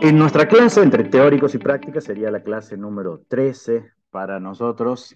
En nuestra clase entre teóricos y prácticas sería la clase número 13 para nosotros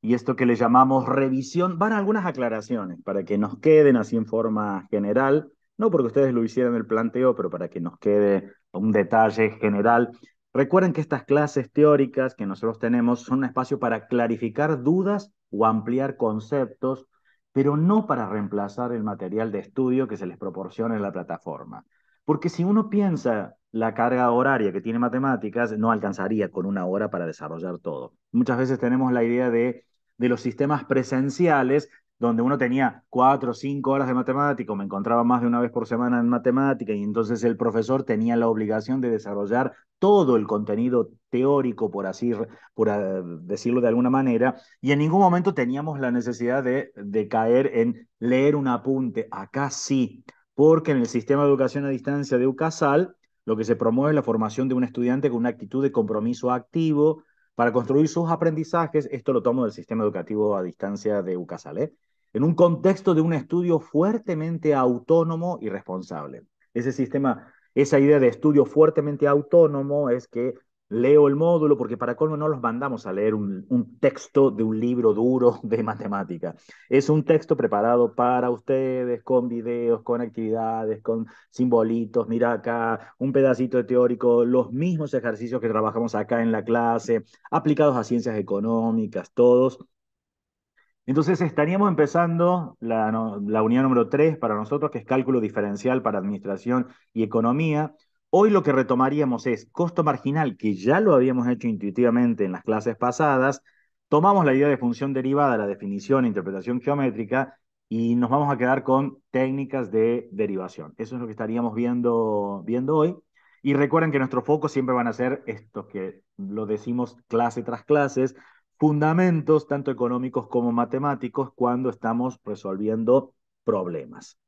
y esto que le llamamos revisión, van algunas aclaraciones para que nos queden así en forma general, no porque ustedes lo hicieran el planteo, pero para que nos quede un detalle general. Recuerden que estas clases teóricas que nosotros tenemos son un espacio para clarificar dudas o ampliar conceptos, pero no para reemplazar el material de estudio que se les proporciona en la plataforma. Porque si uno piensa la carga horaria que tiene matemáticas, no alcanzaría con una hora para desarrollar todo. Muchas veces tenemos la idea de, de los sistemas presenciales, donde uno tenía cuatro o cinco horas de matemática, me encontraba más de una vez por semana en matemática, y entonces el profesor tenía la obligación de desarrollar todo el contenido teórico, por así por ah, decirlo de alguna manera, y en ningún momento teníamos la necesidad de, de caer en leer un apunte. Acá sí, porque en el sistema de educación a distancia de UCASAL lo que se promueve es la formación de un estudiante con una actitud de compromiso activo para construir sus aprendizajes, esto lo tomo del sistema educativo a distancia de UCASAL, ¿eh? en un contexto de un estudio fuertemente autónomo y responsable. Ese sistema, esa idea de estudio fuertemente autónomo es que leo el módulo, porque para colmo no los mandamos a leer un, texto de un libro duro de matemática. Es un texto preparado para ustedes, con videos, con actividades, con simbolitos, mira acá, un pedacito de teórico, los mismos ejercicios que trabajamos acá en la clase, aplicados a ciencias económicas, todos. Entonces estaríamos empezando la, la unidad número 3 para nosotros, que es cálculo diferencial para administración y economía, Hoy lo que retomaríamos es costo marginal, que ya lo habíamos hecho intuitivamente en las clases pasadas, tomamos la idea de función derivada, la definición e interpretación geométrica, y nos vamos a quedar con técnicas de derivación. Eso es lo que estaríamos viendo, hoy. Y recuerden que nuestro foco siempre van a ser estos que lo decimos clase tras clases, fundamentos tanto económicos como matemáticos cuando estamos resolviendo problemas.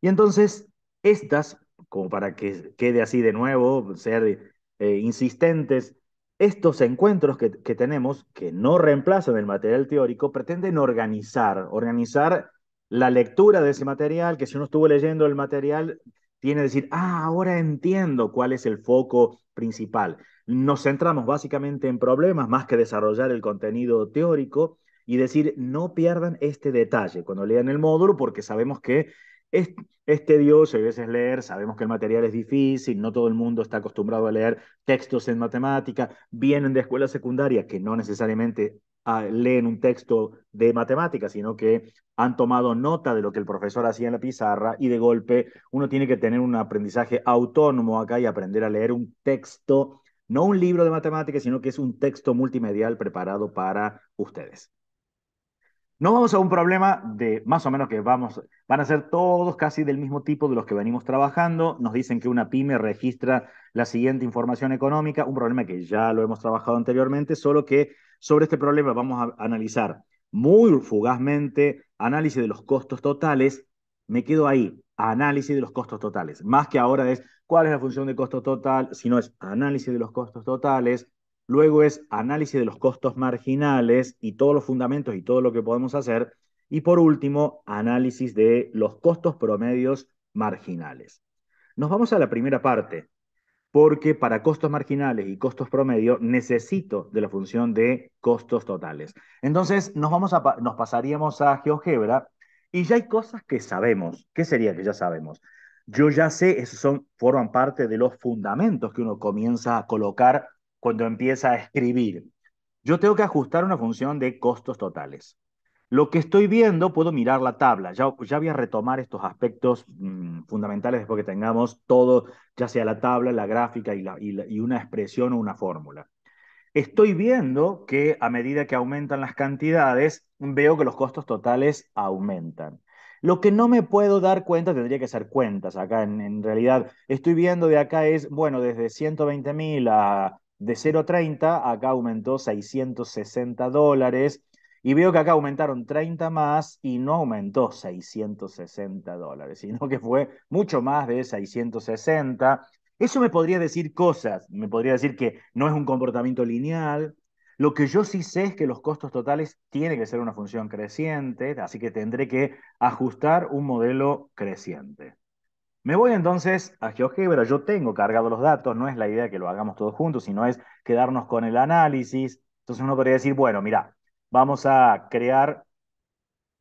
Y entonces, estas como para que quede así de nuevo, ser eh, insistentes, estos encuentros que, tenemos, que no reemplazan el material teórico, pretenden organizar, organizar la lectura de ese material, que si uno estuvo leyendo el material, tiene que decir, ah, ahora entiendo cuál es el foco principal. Nos centramos básicamente en problemas más que desarrollar el contenido teórico y decir, no pierdan este detalle cuando lean el módulo, porque sabemos que es, Dios, tedioso, a veces leer, sabemos que el material es difícil, no todo el mundo está acostumbrado a leer textos en matemática, vienen de escuela secundaria que no necesariamente ah, leen un texto de matemática, sino que han tomado nota de lo que el profesor hacía en la pizarra y de golpe uno tiene que tener un aprendizaje autónomo acá y aprender a leer un texto, no un libro de matemáticas, sino que es un texto multimedial preparado para ustedes. Nos vamos a un problema de más o menos que vamos, van a ser todos casi del mismo tipo de los que venimos trabajando. Nos dicen que una pyme registra la siguiente información económica, un problema que ya lo hemos trabajado anteriormente, solo que sobre este problema vamos a analizar muy fugazmente análisis de los costos totales. Me quedo ahí, análisis de los costos totales. Más que ahora es cuál es la función de costo total, sino es análisis de los costos totales, luego es análisis de los costos marginales y todos los fundamentos y todo lo que podemos hacer, y por último, análisis de los costos promedios marginales. Nos vamos a la primera parte, porque para costos marginales y costos promedio necesito de la función de costos totales. Entonces, nos, vamos a, nos pasaríamos a GeoGebra y ya hay cosas que sabemos. ¿Qué sería que ya sabemos? Yo ya sé, esos son, forman parte de los fundamentos que uno comienza a colocar cuando empieza a escribir. Yo tengo que ajustar una función de costos totales. Lo que estoy viendo, puedo mirar la tabla. Ya, voy a retomar estos aspectos mm, fundamentales después que tengamos todo, ya sea la tabla, la gráfica y, una expresión o una fórmula. Estoy viendo que a medida que aumentan las cantidades, veo que los costos totales aumentan. Lo que no me puedo dar cuenta, tendría que ser cuentas acá. En, en realidad, estoy viendo de acá es, bueno, desde 120 mil a de 0,30, acá aumentó 660 dólares. Y veo que acá aumentaron 30 más y no aumentó 660 dólares, sino que fue mucho más de 660. Eso me podría decir cosas, me podría decir que no es un comportamiento lineal. Lo que yo sí sé es que los costos totales tienen que ser una función creciente, así que tendré que ajustar un modelo creciente. Me voy entonces a GeoGebra, yo tengo cargado los datos, no es la idea que lo hagamos todos juntos, sino es quedarnos con el análisis. Entonces uno podría decir, bueno, mira, vamos a crear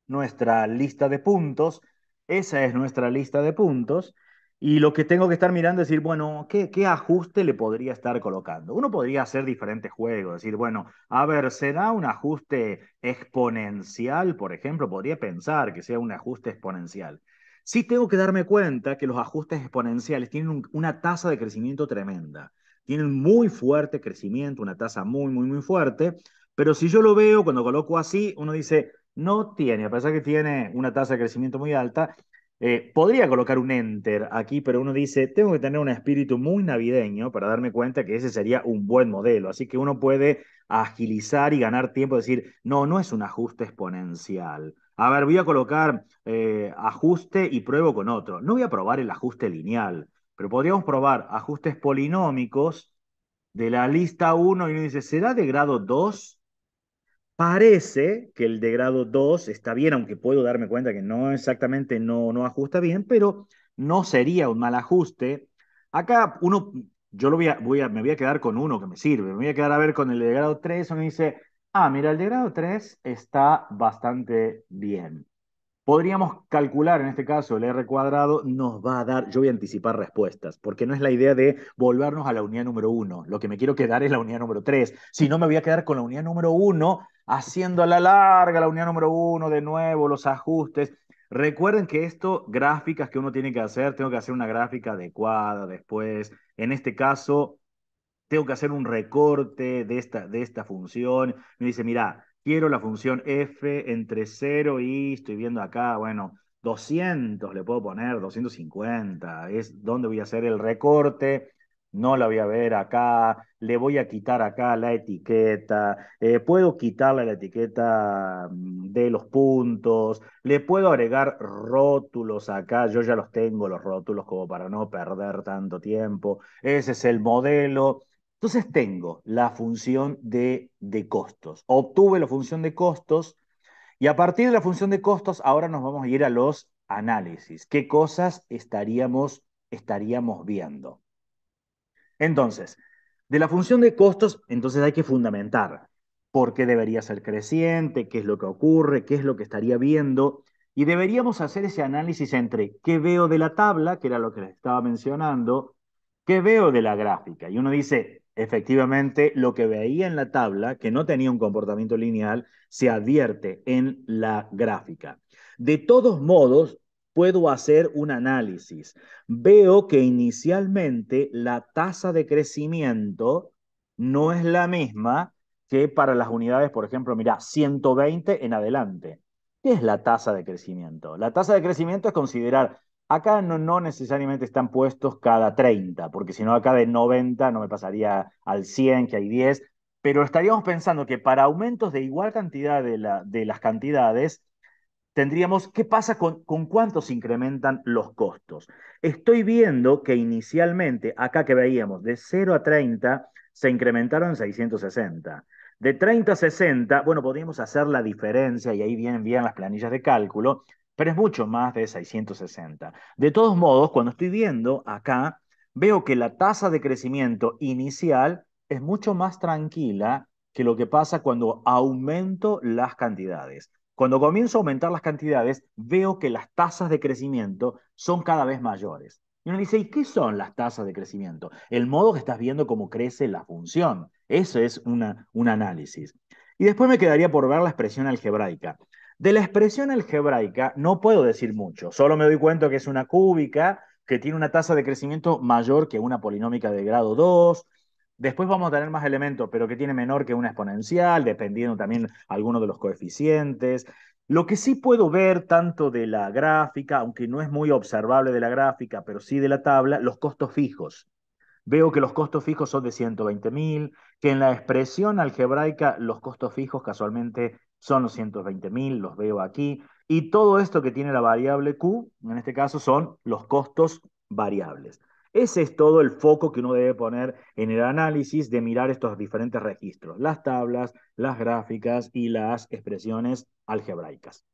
nuestra lista de puntos, esa es nuestra lista de puntos, y lo que tengo que estar mirando es decir, bueno, ¿qué, ¿qué, ajuste le podría estar colocando? Uno podría hacer diferentes juegos, decir, bueno, a ver, ¿será un ajuste exponencial, por ejemplo? Podría pensar que sea un ajuste exponencial. Sí tengo que darme cuenta que los ajustes exponenciales tienen una tasa de crecimiento tremenda. Tienen muy fuerte crecimiento, una tasa muy, muy, muy fuerte. Pero si yo lo veo, cuando coloco así, uno dice, no tiene, a pesar que tiene una tasa de crecimiento muy alta, eh, podría colocar un enter aquí, pero uno dice, tengo que tener un espíritu muy navideño para darme cuenta que ese sería un buen modelo. Así que uno puede agilizar y ganar tiempo, decir, no, no es un ajuste exponencial. A ver, voy a colocar eh, ajuste y pruebo con otro. No voy a probar el ajuste lineal, pero podríamos probar ajustes polinómicos de la lista 1 y uno dice, ¿será de grado 2? Parece que el de grado 2 está bien, aunque puedo darme cuenta que no exactamente no, no ajusta bien, pero no sería un mal ajuste. Acá uno, yo lo voy a, me voy a quedar con uno que me sirve, me voy a quedar a ver con el de grado 3, uno dice, Ah, mira, el de grado 3 está bastante bien. Podríamos calcular, en este caso, el R cuadrado nos va a dar, yo voy a anticipar respuestas, porque no es la idea de volvernos a la unidad número 1. Lo que me quiero quedar es la unidad número 3. Si no, me voy a quedar con la unidad número 1, haciendo a la larga la unidad número 1 de nuevo, los ajustes. Recuerden que esto, gráficas que uno tiene que hacer, tengo que hacer una gráfica adecuada después. En este caso, tengo que hacer un recorte de esta, de esta función. Me dice, mira, quiero la función f entre 0 y, estoy viendo acá, bueno, 200 le puedo poner, 250, es donde voy a hacer el recorte, no la voy a ver acá, le voy a quitar acá la etiqueta, eh, puedo quitarle la etiqueta mm, de los puntos, le puedo agregar rótulos acá, yo ya los tengo los rótulos como para no perder tanto tiempo, ese es el modelo, entonces tengo la función de, costos. Obtuve la función de costos y a partir de la función de costos ahora nos vamos a ir a los análisis. ¿Qué cosas estaríamos, estaríamos viendo? Entonces, de la función de costos, entonces hay que fundamentar por qué debería ser creciente, qué es lo que ocurre, qué es lo que estaría viendo. Y deberíamos hacer ese análisis entre qué veo de la tabla, que era lo que les estaba mencionando, qué veo de la gráfica. Y uno dice, Efectivamente, lo que veía en la tabla, que no tenía un comportamiento lineal, se advierte en la gráfica. De todos modos, puedo hacer un análisis. Veo que inicialmente la tasa de crecimiento no es la misma que para las unidades, por ejemplo, mira, 120 en adelante. ¿Qué es la tasa de crecimiento? La tasa de crecimiento es considerar Acá no, necesariamente están puestos cada 30, porque si no acá de 90 no me pasaría al 100, que hay 10, pero estaríamos pensando que para aumentos de igual cantidad de, las cantidades, tendríamos qué pasa con, con se incrementan los costos. Estoy viendo que inicialmente, acá que veíamos, de 0 a 30 se incrementaron 660. De 30 a 60, bueno, podríamos hacer la diferencia y ahí vienen bien las planillas de cálculo pero es mucho más de 660. De todos modos, cuando estoy viendo acá, veo que la tasa de crecimiento inicial es mucho más tranquila que lo que pasa cuando aumento las cantidades. Cuando comienzo a aumentar las cantidades, veo que las tasas de crecimiento son cada vez mayores. Y uno dice, ¿y qué son las tasas de crecimiento? El modo que estás viendo cómo crece la función. Eso es un análisis. Y después me quedaría por ver la expresión algebraica. De la expresión algebraica no puedo decir mucho, solo me doy cuenta que es una cúbica, que tiene una tasa de crecimiento mayor que una polinómica de grado 2. Después vamos a tener más elementos, pero que tiene menor que una exponencial, dependiendo también algunos de los coeficientes. Lo que sí puedo ver tanto de la gráfica, aunque no es muy observable de la gráfica, pero sí de la tabla, los costos fijos. Veo que los costos fijos son de 120 mil, que en la expresión algebraica los costos fijos casualmente son los 120.000, los veo aquí, y todo esto que tiene la variable Q, en este caso son los costos variables. Ese es todo el foco que uno debe poner en el análisis de mirar estos diferentes registros, las tablas, las gráficas y las expresiones algebraicas.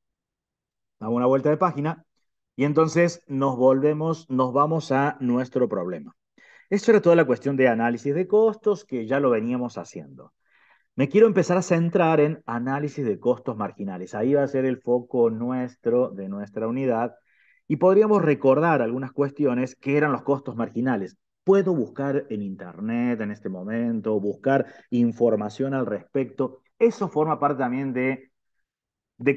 Damos una vuelta de página y entonces nos volvemos, nos vamos a nuestro problema. Eso era toda la cuestión de análisis de costos que ya lo veníamos haciendo. Me quiero empezar a centrar en análisis de costos marginales. Ahí va a ser el foco nuestro de nuestra unidad y podríamos recordar algunas cuestiones que eran los costos marginales. Puedo buscar en Internet en este momento, buscar información al respecto. Eso forma parte también de,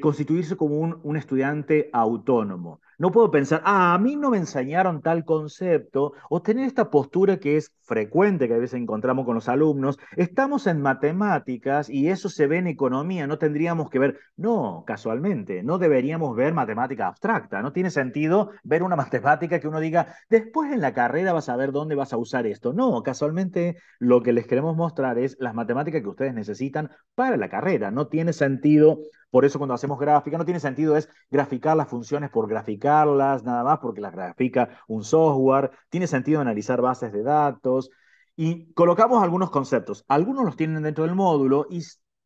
constituirse como un estudiante autónomo. No puedo pensar, ah, a mí no me enseñaron tal concepto, o tener esta postura que es frecuente que a veces encontramos con los alumnos, estamos en matemáticas y eso se ve en economía, no tendríamos que ver, no, casualmente, no deberíamos ver matemática abstracta, no tiene sentido ver una matemática que uno diga, después en la carrera vas a ver dónde vas a usar esto. No, casualmente lo que les queremos mostrar es las matemáticas que ustedes necesitan para la carrera, no tiene sentido, por eso cuando hacemos gráfica, no tiene sentido es graficar las funciones por graficar graficarlas, nada más porque las grafica un software, tiene sentido analizar bases de datos y colocamos algunos conceptos. Algunos los tienen dentro del módulo, y,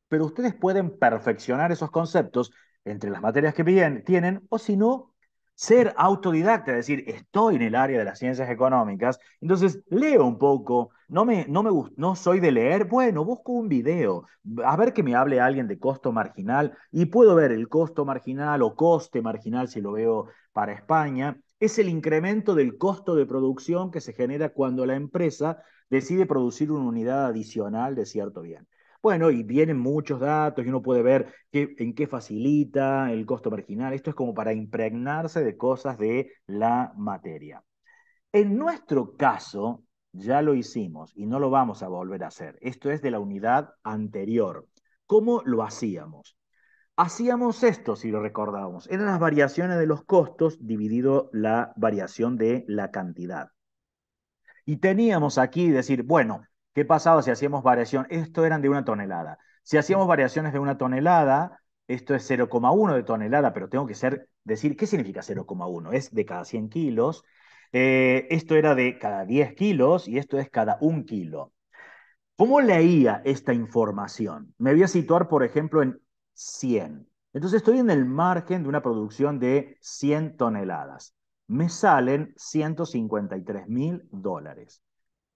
pero ustedes pueden perfeccionar esos conceptos entre las materias que tienen o si no, ser autodidacta, es decir, estoy en el área de las ciencias económicas, entonces leo un poco, no me, no soy de leer, bueno, busco un video, a ver que me hable alguien de costo marginal y puedo ver el costo marginal o coste marginal si lo veo para España, es el incremento del costo de producción que se genera cuando la empresa decide producir una unidad adicional de cierto bien. Bueno, y vienen muchos datos y uno puede ver en qué facilita el costo marginal. Esto es como para impregnarse de cosas de la materia. En nuestro caso, ya lo hicimos y no lo vamos a volver a hacer. Esto es de la unidad anterior. ¿Cómo lo hacíamos? Hacíamos esto, si lo recordábamos. Eran las variaciones de los costos dividido la variación de la cantidad. Y teníamos aquí decir, bueno, ¿qué pasaba si hacíamos variación? Esto eran de una tonelada. Si hacíamos mm. variaciones de una tonelada, esto es 0,1 de tonelada, pero tengo que ser, decir, ¿qué significa 0,1? Es de cada 100 kilos. Eh, esto era de cada 10 kilos y esto es cada 1 kilo. ¿Cómo leía esta información? Me voy a situar, por ejemplo, en 100. Entonces estoy en el margen de una producción de 100 toneladas. Me salen 153 mil dólares.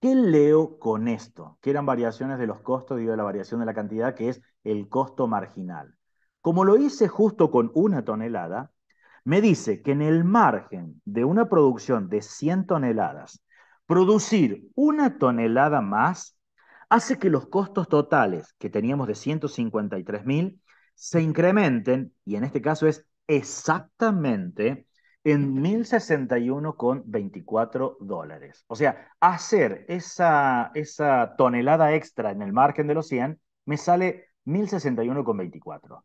¿Qué leo con esto? Que eran variaciones de los costos, y de la variación de la cantidad, que es el costo marginal. Como lo hice justo con una tonelada, me dice que en el margen de una producción de 100 toneladas, producir una tonelada más hace que los costos totales que teníamos de 153 mil se incrementen, y en este caso es exactamente en 1.061,24 dólares. O sea, hacer esa, esa tonelada extra en el margen de los 100 me sale 1.061,24.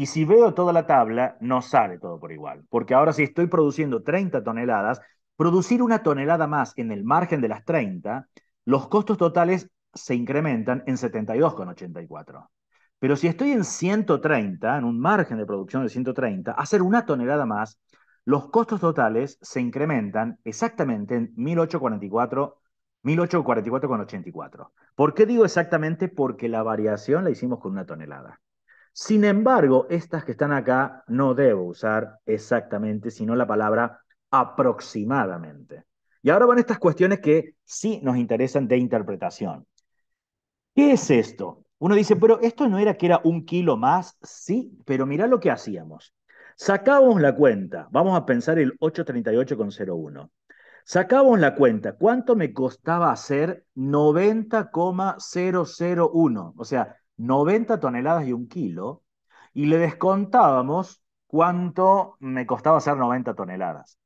Y si veo toda la tabla, no sale todo por igual, porque ahora si estoy produciendo 30 toneladas, producir una tonelada más en el margen de las 30, los costos totales se incrementan en 72,84. Pero si estoy en 130, en un margen de producción de 130, hacer una tonelada más, los costos totales se incrementan exactamente en 1844 1844,84. ¿Por qué digo exactamente? Porque la variación la hicimos con una tonelada. Sin embargo, estas que están acá no debo usar exactamente, sino la palabra aproximadamente. Y ahora van estas cuestiones que sí nos interesan de interpretación. ¿Qué es esto? Uno dice, pero esto no era que era un kilo más, sí, pero mirá lo que hacíamos. Sacábamos la cuenta, vamos a pensar el 838,01. Sacábamos la cuenta, ¿cuánto me costaba hacer 90,001? O sea, 90 toneladas y un kilo, y le descontábamos cuánto me costaba hacer 90 toneladas.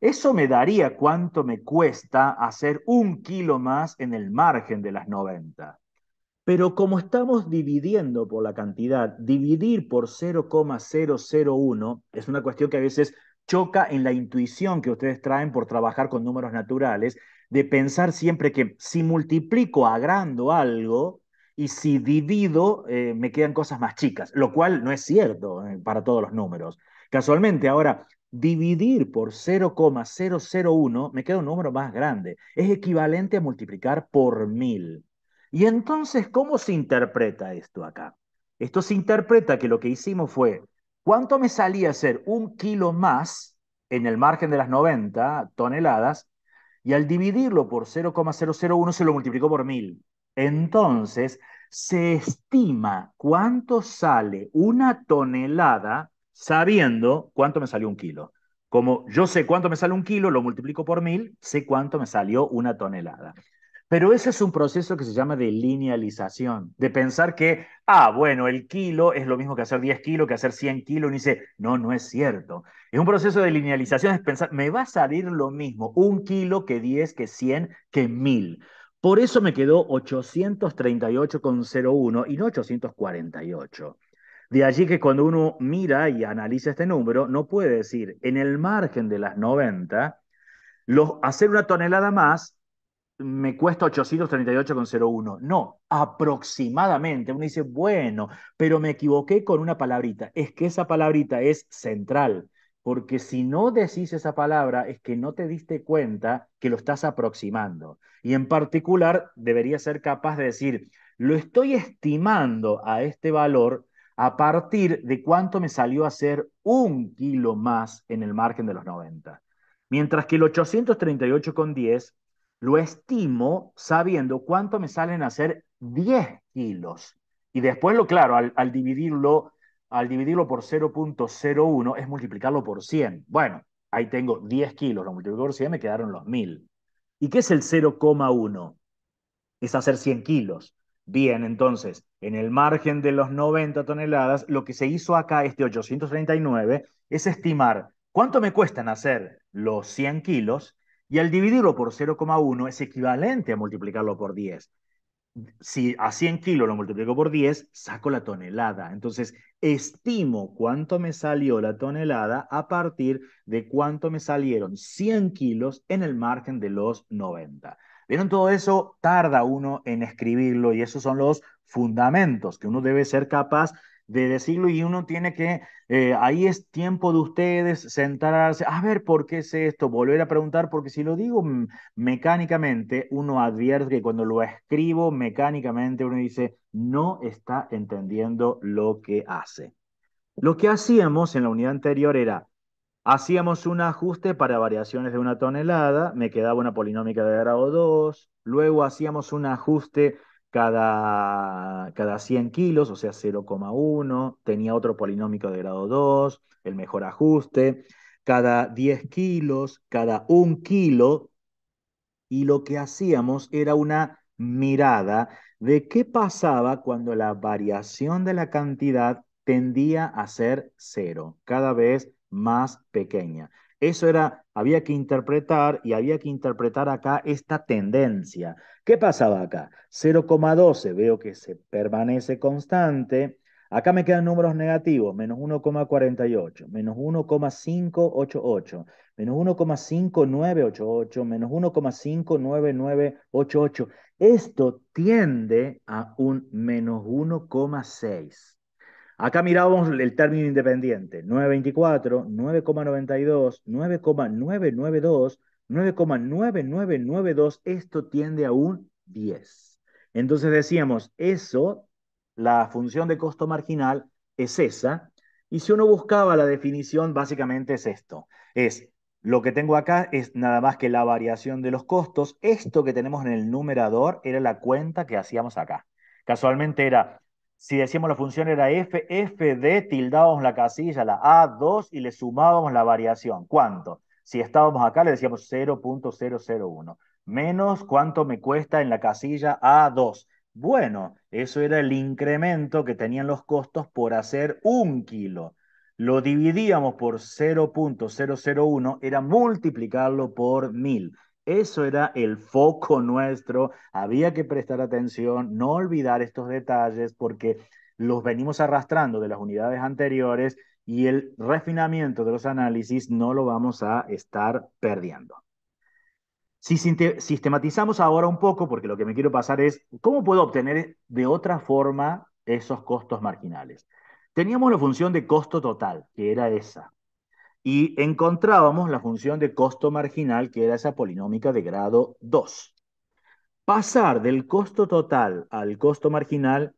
Eso me daría cuánto me cuesta hacer un kilo más en el margen de las 90. Pero como estamos dividiendo por la cantidad, dividir por 0,001 es una cuestión que a veces choca en la intuición que ustedes traen por trabajar con números naturales, de pensar siempre que si multiplico agrando algo, y si divido eh, me quedan cosas más chicas, lo cual no es cierto eh, para todos los números. Casualmente, ahora, dividir por 0,001 me queda un número más grande, es equivalente a multiplicar por mil. Y entonces, ¿cómo se interpreta esto acá? Esto se interpreta que lo que hicimos fue, ¿cuánto me salía ser un kilo más en el margen de las 90 toneladas? Y al dividirlo por 0,001 se lo multiplicó por mil. Entonces, se estima cuánto sale una tonelada sabiendo cuánto me salió un kilo. Como yo sé cuánto me sale un kilo, lo multiplico por mil, sé cuánto me salió una tonelada. Pero ese es un proceso que se llama de linealización, de pensar que, ah, bueno, el kilo es lo mismo que hacer 10 kilos, que hacer 100 kilos, y dice, no, no es cierto. Es un proceso de linealización, es pensar, me va a salir lo mismo, un kilo que 10, que 100, que mil. Por eso me quedó 838,01 y no 848. De allí que cuando uno mira y analiza este número, no puede decir en el margen de las 90, hacer una tonelada más me cuesta 838,01. No, aproximadamente. Uno dice, bueno, pero me equivoqué con una palabrita. Es que esa palabrita es central. Porque si no decís esa palabra es que no te diste cuenta que lo estás aproximando. Y en particular debería ser capaz de decir, lo estoy estimando a este valor a partir de cuánto me salió a ser un kilo más en el margen de los 90. Mientras que el 838,10 lo estimo sabiendo cuánto me salen a hacer 10 kilos. Y después lo claro, al dividirlo al dividirlo por 0.01 es multiplicarlo por 100. Bueno, ahí tengo 10 kilos, lo multiplico por 100, me quedaron los 1000. ¿Y qué es el 0,1? Es hacer 100 kilos. Bien, entonces, en el margen de los 90 toneladas, lo que se hizo acá, este 839, es estimar cuánto me cuestan hacer los 100 kilos y al dividirlo por 0,1 es equivalente a multiplicarlo por 10 si a 100 kilos lo multiplico por 10, saco la tonelada. Entonces, estimo cuánto me salió la tonelada a partir de cuánto me salieron 100 kilos en el margen de los 90. ¿Vieron todo eso? Tarda uno en escribirlo y esos son los fundamentos que uno debe ser capaz de decirlo y uno tiene que, eh, ahí es tiempo de ustedes sentarse, a ver por qué es esto, volver a preguntar, porque si lo digo mecánicamente, uno advierte que cuando lo escribo mecánicamente uno dice, no está entendiendo lo que hace. Lo que hacíamos en la unidad anterior era, hacíamos un ajuste para variaciones de una tonelada, me quedaba una polinómica de grado 2, luego hacíamos un ajuste cada, cada 100 kilos, o sea 0,1, tenía otro polinómico de grado 2, el mejor ajuste, cada 10 kilos, cada 1 kilo, y lo que hacíamos era una mirada de qué pasaba cuando la variación de la cantidad tendía a ser cero, cada vez más pequeña. Eso era había que interpretar y había que interpretar acá esta tendencia. ¿Qué pasaba acá? 0,12 veo que se permanece constante. Acá me quedan números negativos, menos 1,48, menos 1,588, menos 1,5988, menos 1,59988. Esto tiende a un menos 1,6. Acá mirábamos el término independiente, 924, 9,92, 9,992, 9,9992, esto tiende a un 10. Entonces decíamos, eso, la función de costo marginal es esa, y si uno buscaba la definición, básicamente es esto, es lo que tengo acá es nada más que la variación de los costos. Esto que tenemos en el numerador era la cuenta que hacíamos acá. Casualmente era si decíamos la función era f, f de tildábamos la casilla, la a2 y le sumábamos la variación. ¿Cuánto? Si estábamos acá le decíamos 0.001 menos cuánto me cuesta en la casilla a2. Bueno, eso era el incremento que tenían los costos por hacer un kilo. Lo dividíamos por 0.001, era multiplicarlo por 1000. Eso era el foco nuestro. Había que prestar atención, no olvidar estos detalles porque los venimos arrastrando de las unidades anteriores y el refinamiento de los análisis no lo vamos a estar perdiendo. Si sistematizamos ahora un poco, porque lo que me quiero pasar es, ¿cómo puedo obtener de otra forma esos costos marginales? Teníamos la función de costo total, que era esa y encontrábamos la función de costo marginal, que era esa polinómica de grado 2. Pasar del costo total al costo marginal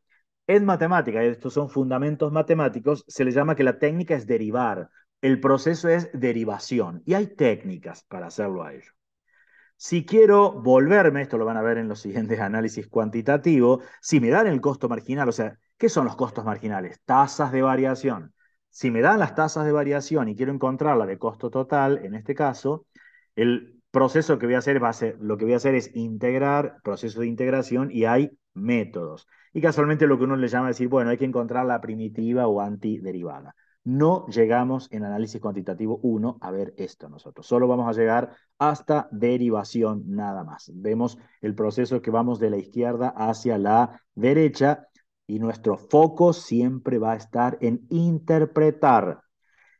en matemática, estos son fundamentos matemáticos, se le llama que la técnica es derivar, el proceso es derivación, y hay técnicas para hacerlo a ello. Si quiero volverme, esto lo van a ver en los siguientes análisis cuantitativos, si me dan el costo marginal, o sea, ¿qué son los costos marginales? Tasas de variación si me dan las tasas de variación y quiero encontrar la de costo total, en este caso, el proceso que voy a hacer va a ser, lo que voy a hacer es integrar, proceso de integración y hay métodos. Y casualmente lo que uno le llama decir, bueno, hay que encontrar la primitiva o antiderivada. No llegamos en análisis cuantitativo 1 a ver esto nosotros. Solo vamos a llegar hasta derivación nada más. Vemos el proceso que vamos de la izquierda hacia la derecha y nuestro foco siempre va a estar en interpretar.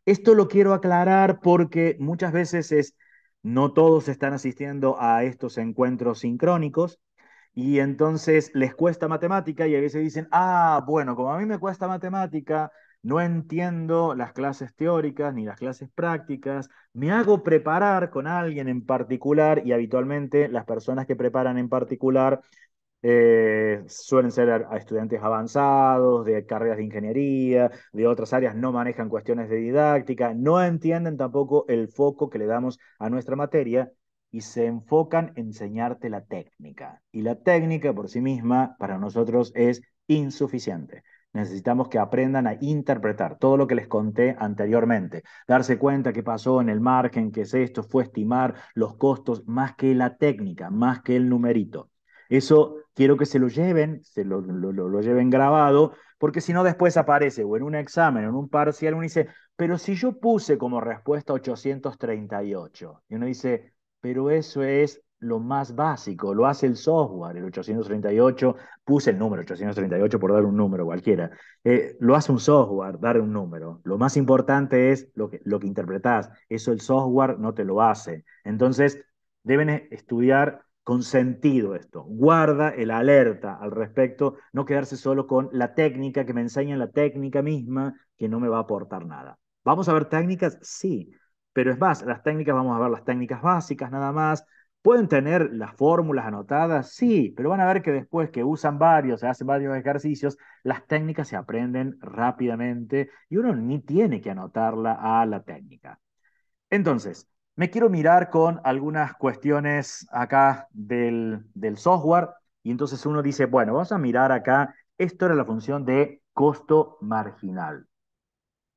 Esto lo quiero aclarar porque muchas veces es, no todos están asistiendo a estos encuentros sincrónicos y entonces les cuesta matemática y a veces dicen, ah, bueno, como a mí me cuesta matemática, no entiendo las clases teóricas ni las clases prácticas, me hago preparar con alguien en particular y habitualmente las personas que preparan en particular eh, suelen ser a, estudiantes avanzados, de carreras de ingeniería, de otras áreas, no manejan cuestiones de didáctica, no entienden tampoco el foco que le damos a nuestra materia y se enfocan en enseñarte la técnica. Y la técnica por sí misma para nosotros es insuficiente. Necesitamos que aprendan a interpretar todo lo que les conté anteriormente, darse cuenta qué pasó en el margen, qué es esto, fue estimar los costos más que la técnica, más que el numerito. Eso quiero que se lo lleven, se lo, lleven grabado, porque si no después aparece o en un examen, en un parcial, uno dice, pero si yo puse como respuesta 838, y uno dice, pero eso es lo más básico, lo hace el software, el 838, puse el número 838 por dar un número cualquiera, eh, lo hace un software, dar un número, lo más importante es lo que, lo que interpretás, eso el software no te lo hace, entonces deben e, estudiar con sentido esto. Guarda el alerta al respecto, no quedarse solo con la técnica, que me enseñan la técnica misma, que no me va a aportar nada. ¿Vamos a ver técnicas? Sí, pero es más, las técnicas, vamos a ver las técnicas básicas nada más. ¿Pueden tener las fórmulas anotadas? Sí, pero van a ver que después que usan varios, se hacen varios ejercicios, las técnicas se aprenden rápidamente y uno ni tiene que anotarla a la técnica. Entonces, me quiero mirar con algunas cuestiones acá del, software y entonces uno dice, bueno, vamos a mirar acá, esto era la función de costo marginal.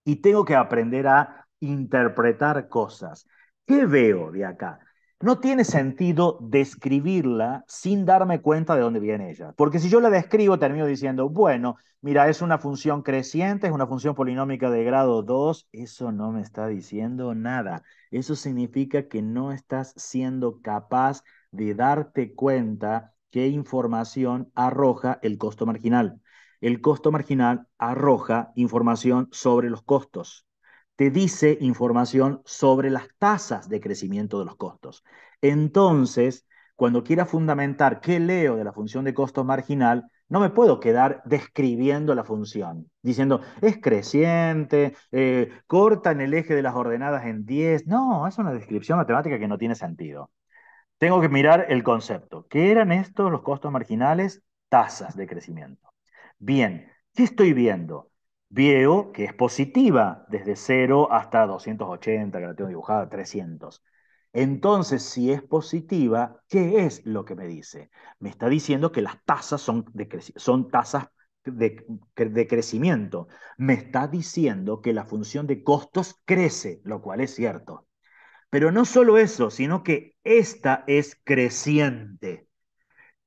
Y tengo que aprender a interpretar cosas. ¿Qué veo de acá? no tiene sentido describirla sin darme cuenta de dónde viene ella. Porque si yo la describo, termino diciendo, bueno, mira, es una función creciente, es una función polinómica de grado 2, eso no me está diciendo nada. Eso significa que no estás siendo capaz de darte cuenta qué información arroja el costo marginal. El costo marginal arroja información sobre los costos te dice información sobre las tasas de crecimiento de los costos. Entonces, cuando quiera fundamentar qué leo de la función de costo marginal, no me puedo quedar describiendo la función, diciendo es creciente, eh, cortan corta en el eje de las ordenadas en 10. No, es una descripción matemática que no tiene sentido. Tengo que mirar el concepto. ¿Qué eran estos los costos marginales? Tasas de crecimiento. Bien, ¿qué estoy viendo? Veo que es positiva, desde 0 hasta 280, que la tengo dibujada, 300. Entonces, si es positiva, ¿qué es lo que me dice? Me está diciendo que las tasas son, son tasas de, de, crecimiento. Me está diciendo que la función de costos crece, lo cual es cierto. Pero no solo eso, sino que esta es creciente.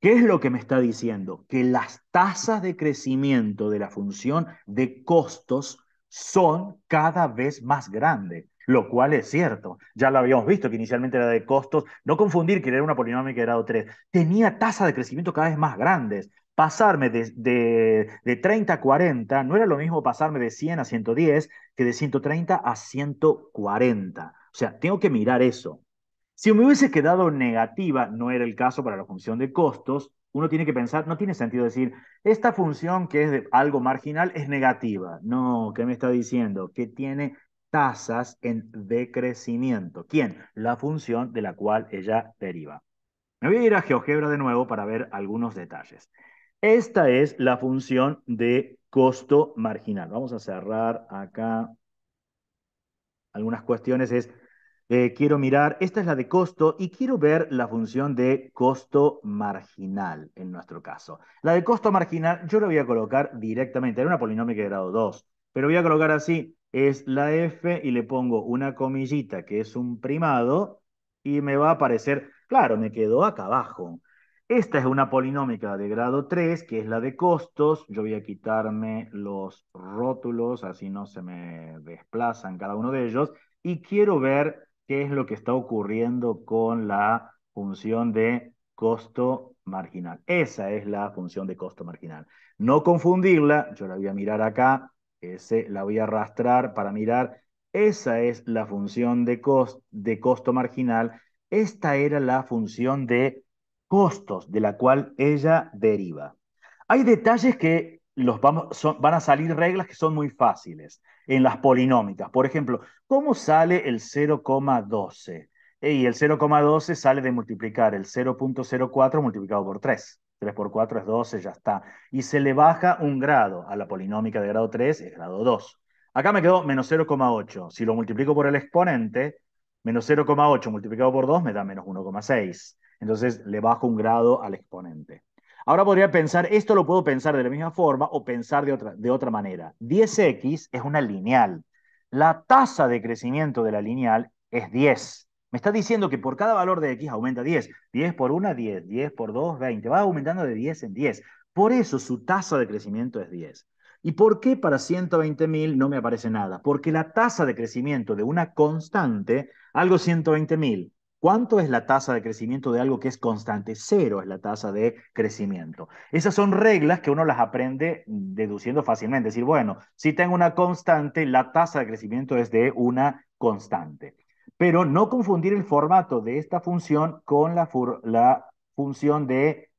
¿Qué es lo que me está diciendo? Que las tasas de crecimiento de la función de costos son cada vez más grandes, lo cual es cierto. Ya lo habíamos visto que inicialmente era de costos, no confundir que era una polinómica de grado 3, tenía tasas de crecimiento cada vez más grandes. Pasarme de, de 30 a 40 no era lo mismo pasarme de 100 a 110 que de 130 a 140. O sea, tengo que mirar eso. Si me hubiese quedado negativa, no era el caso para la función de costos, uno tiene que pensar, no tiene sentido decir, esta función que es de algo marginal es negativa. No, ¿qué me está diciendo? Que tiene tasas en decrecimiento. ¿Quién? La función de la cual ella deriva. Me voy a ir a GeoGebra de nuevo para ver algunos detalles. Esta es la función de costo marginal. Vamos a cerrar acá algunas cuestiones. Es eh, quiero mirar, esta es la de costo y quiero ver la función de costo marginal en nuestro caso. La de costo marginal yo la voy a colocar directamente, era una polinómica de grado 2, pero voy a colocar así, es la f y le pongo una comillita que es un primado y me va a aparecer, claro, me quedó acá abajo. Esta es una polinómica de grado 3, que es la de costos. Yo voy a quitarme los rótulos, así no se me desplazan cada uno de ellos. Y quiero ver qué es lo que está ocurriendo con la función de costo marginal. Esa es la función de costo marginal. No confundirla, yo la voy a mirar acá, ese, la voy a arrastrar para mirar. Esa es la función de, de costo marginal. Esta era la función de costos de la cual ella deriva. Hay detalles que los vamos, van a salir reglas que son muy fáciles en las polinómicas. Por ejemplo, ¿cómo sale el 0,12? Eh, y el 0,12 sale de multiplicar el 0.04 multiplicado por 3. 3 por 4 es 12, ya está. Y se le baja un grado a la polinómica de grado 3, es grado 2. Acá me quedó menos 0,8. Si lo multiplico por el exponente, menos 0,8 multiplicado por 2 me da menos 1,6. Entonces le bajo un grado al exponente. Ahora podría pensar, esto lo puedo pensar de la misma forma o pensar de otra, de otra manera. 10x es una lineal. La tasa de crecimiento de la lineal es 10. Me está diciendo que por cada valor de x aumenta 10. 10 por 1, 10. 10 por 2, 20. Va aumentando de 10 en 10. Por eso su tasa de crecimiento es 10. ¿Y por qué para 120.000 no me aparece nada? Porque la tasa de crecimiento de una constante, algo 120.000, ¿Cuánto es la tasa de crecimiento de algo que es constante? Cero es la tasa de crecimiento. Esas son reglas que uno las aprende deduciendo fácilmente. Es decir, bueno, si tengo una constante, la tasa de crecimiento es de una constante. Pero no confundir el formato de esta función con la, la función de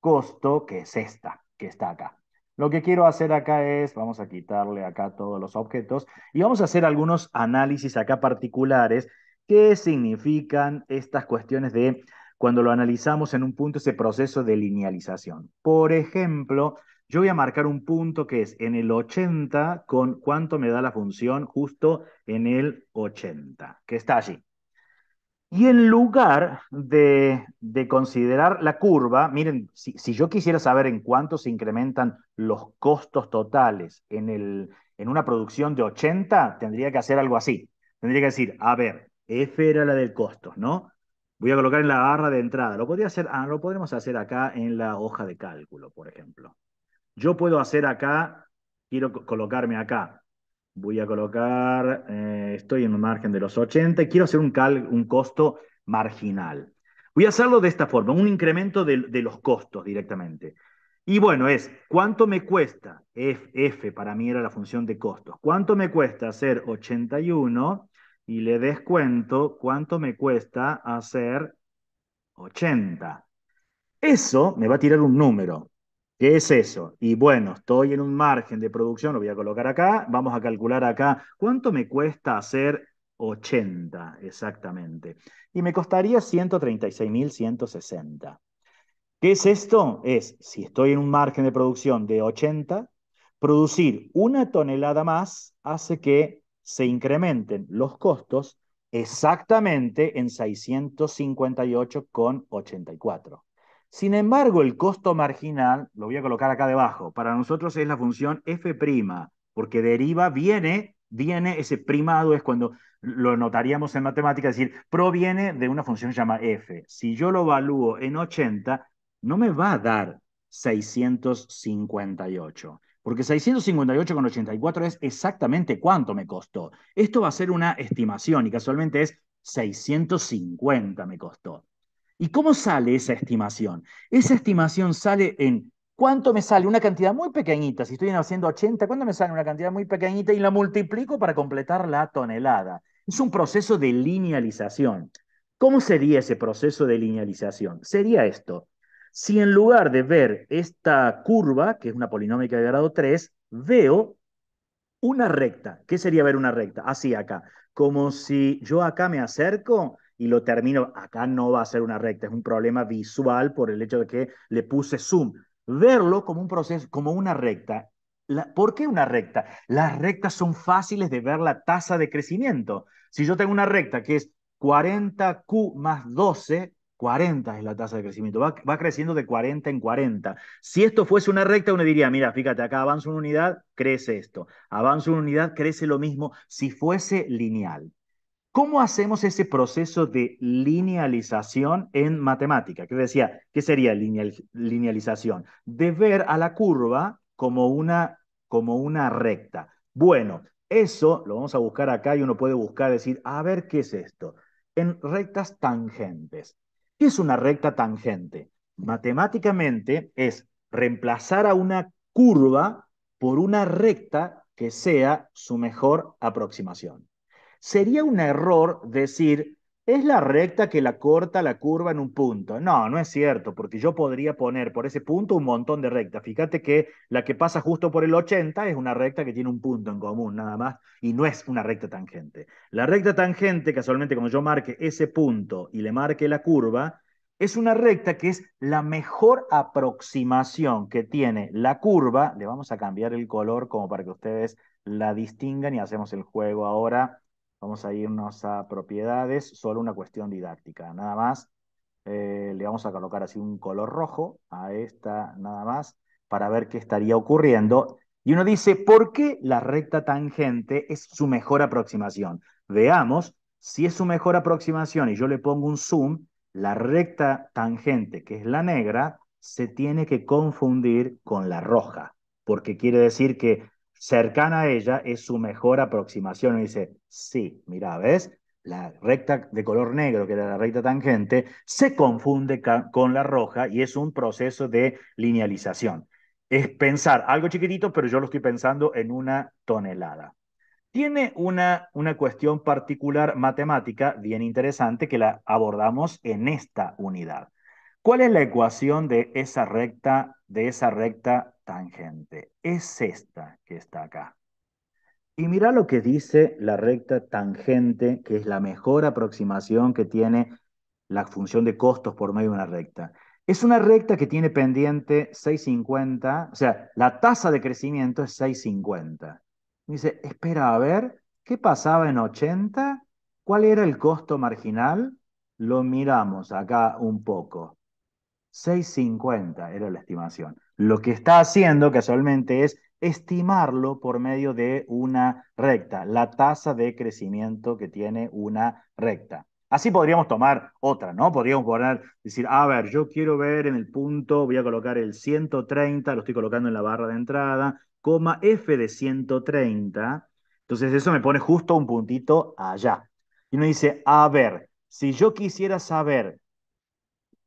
costo, que es esta, que está acá. Lo que quiero hacer acá es, vamos a quitarle acá todos los objetos y vamos a hacer algunos análisis acá particulares ¿Qué significan estas cuestiones de cuando lo analizamos en un punto, ese proceso de linealización? Por ejemplo, yo voy a marcar un punto que es en el 80 con cuánto me da la función justo en el 80, que está allí. Y en lugar de, considerar la curva, miren, si, yo quisiera saber en cuánto se incrementan los costos totales en, el, en una producción de 80, tendría que hacer algo así. Tendría que decir, a ver, F era la del costos, ¿no? Voy a colocar en la barra de entrada. Lo, podría hacer, ah, lo podemos hacer acá en la hoja de cálculo, por ejemplo. Yo puedo hacer acá, quiero colocarme acá. Voy a colocar, eh, estoy en un margen de los 80, y quiero hacer un, costo marginal. Voy a hacerlo de esta forma, un incremento de, los costos directamente. Y bueno, es cuánto me cuesta, F, F, para mí era la función de costos, cuánto me cuesta hacer 81 y le descuento cuánto me cuesta hacer 80. Eso me va a tirar un número. ¿Qué es eso? Y bueno, estoy en un margen de producción, lo voy a colocar acá, vamos a calcular acá cuánto me cuesta hacer 80 exactamente. Y me costaría 136.160. ¿Qué es esto? Es, si estoy en un margen de producción de 80, producir una tonelada más hace que se incrementen los costos exactamente en 658,84. Sin embargo, el costo marginal, lo voy a colocar acá debajo, para nosotros es la función f', porque deriva, viene, viene, ese primado es cuando lo notaríamos en matemática, es decir, proviene de una función llamada f. Si yo lo evalúo en 80, no me va a dar 658. Porque 658,84 es exactamente cuánto me costó. Esto va a ser una estimación y casualmente es 650 me costó. ¿Y cómo sale esa estimación? Esa estimación sale en cuánto me sale una cantidad muy pequeñita, si estoy haciendo 80, ¿cuánto me sale una cantidad muy pequeñita y la multiplico para completar la tonelada? Es un proceso de linealización. ¿Cómo sería ese proceso de linealización? Sería esto. Si en lugar de ver esta curva, que es una polinómica de grado 3, veo una recta, ¿qué sería ver una recta? Así acá, como si yo acá me acerco y lo termino, acá no va a ser una recta, es un problema visual por el hecho de que le puse zoom. Verlo como un proceso, como una recta. ¿Por qué una recta? Las rectas son fáciles de ver la tasa de crecimiento. Si yo tengo una recta que es 40Q más 12, 40 es la tasa de crecimiento, va, creciendo de 40 en 40. Si esto fuese una recta, uno diría, mira, fíjate, acá avanza una unidad, crece esto, avanza una unidad, crece lo mismo, si fuese lineal. ¿Cómo hacemos ese proceso de linealización en matemática? Que decía, ¿qué sería linealización? De ver a la curva como una, como una recta. Bueno, eso lo vamos a buscar acá y uno puede buscar, decir, a ver, ¿qué es esto? En rectas tangentes. ¿Qué es una recta tangente? Matemáticamente es reemplazar a una curva por una recta que sea su mejor aproximación. Sería un error decir es la recta que la corta la curva en un punto. No, no es cierto, porque yo podría poner por ese punto un montón de rectas. Fíjate que la que pasa justo por el 80 es una recta que tiene un punto en común nada más y no es una recta tangente. La recta tangente, casualmente, como yo marque ese punto y le marque la curva, es una recta que es la mejor aproximación que tiene la curva. Le vamos a cambiar el color como para que ustedes la distingan y hacemos el juego ahora Vamos a irnos a propiedades, solo una cuestión didáctica, nada más. Eh, le vamos a colocar así un color rojo a esta nada más para ver qué estaría ocurriendo. Y uno dice, ¿por qué la recta tangente es su mejor aproximación? Veamos, si es su mejor aproximación y yo le pongo un zoom, la recta tangente, que es la negra, se tiene que confundir con la roja, porque quiere decir que cercana a ella es su mejor aproximación. Y dice, sí, mira, ¿ves? La recta de color negro, que era la recta tangente, se confunde con la roja y es un proceso de linealización. Es pensar algo chiquitito, pero yo lo estoy pensando en una tonelada. Tiene una, una cuestión particular matemática bien interesante que la abordamos en esta unidad. ¿Cuál es la ecuación de esa recta, de esa recta tangente es esta que está acá. Y mira lo que dice la recta tangente, que es la mejor aproximación que tiene la función de costos por medio de una recta. Es una recta que tiene pendiente 650, o sea, la tasa de crecimiento es 650. dice, espera, a ver, ¿qué pasaba en 80? ¿Cuál era el costo marginal? Lo miramos acá un poco. 650 era la estimación. Lo que está haciendo casualmente es estimarlo por medio de una recta, la tasa de crecimiento que tiene una recta. Así podríamos tomar otra, ¿no? Podríamos poner, decir, a ver, yo quiero ver en el punto, voy a colocar el 130, lo estoy colocando en la barra de entrada, coma F de 130, entonces eso me pone justo un puntito allá. Y me dice, a ver, si yo quisiera saber